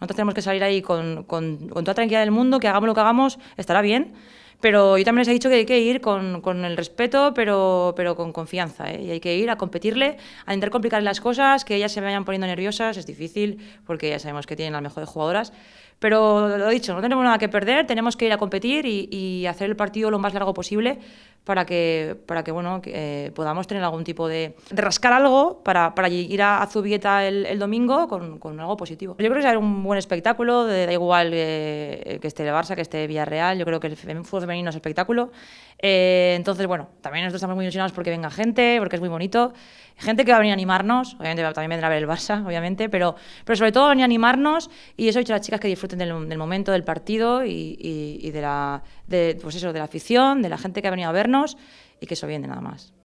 Nosotros tenemos que salir ahí con, con, con toda tranquilidad del mundo, que hagamos lo que hagamos, estará bien, pero yo también les he dicho que hay que ir con, con el respeto, pero, pero con confianza. Y hay que ir a competirle, a intentar complicar las cosas, que ellas se vayan poniendo nerviosas. Es difícil porque ya sabemos que tienen las mejores jugadoras. Pero lo he dicho, no tenemos nada que perder, tenemos que ir a competir y, y hacer el partido lo más largo posible para que, para que bueno, podamos tener algún tipo de, de rascar algo para, para, ir a, Zubieta el, el domingo con, con, algo positivo. Yo creo que será un buen espectáculo, da igual que esté el Barça, que esté Villarreal, yo creo que el fútbol venirnos al espectáculo. Eh, entonces, bueno, también nosotros estamos muy ilusionados porque venga gente, porque es muy bonito. Gente que va a venir a animarnos, obviamente también vendrá a ver el Barça, obviamente, pero, pero sobre todo a venir a animarnos y eso he dicho a las chicas que disfruten del, momento, del partido y, de, la, pues eso, de la afición, de la gente que ha venido a vernos y que eso viene nada más.